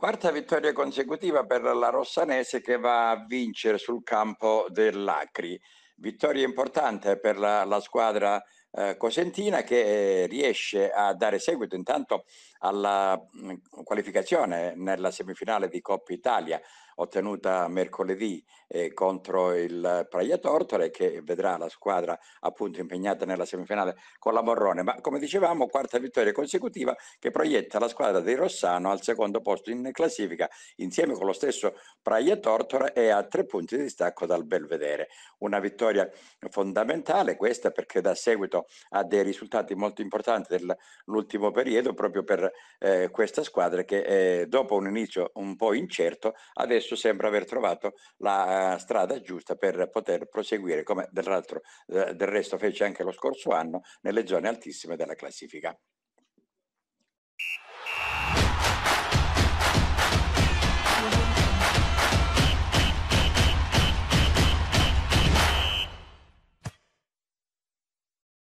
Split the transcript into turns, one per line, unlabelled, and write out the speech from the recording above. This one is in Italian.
Quarta vittoria consecutiva per la Rossanese che va a vincere sul campo dell'Acri. Vittoria importante per la, la squadra eh, Cosentina che eh, riesce a dare seguito intanto alla mm, qualificazione nella semifinale di Coppa Italia ottenuta mercoledì eh, contro il Praia Tortore che vedrà la squadra appunto impegnata nella semifinale con la Morrone, ma come dicevamo quarta vittoria consecutiva che proietta la squadra di Rossano al secondo posto in classifica insieme con lo stesso Praia Tortore e a tre punti di distacco dal Belvedere. Una vittoria fondamentale questa perché dà seguito a dei risultati molto importanti dell'ultimo periodo proprio per eh, questa squadra che eh, dopo un inizio un po' incerto adesso sembra aver trovato la eh, strada giusta per poter proseguire come eh, del resto fece anche lo scorso anno nelle zone altissime della classifica.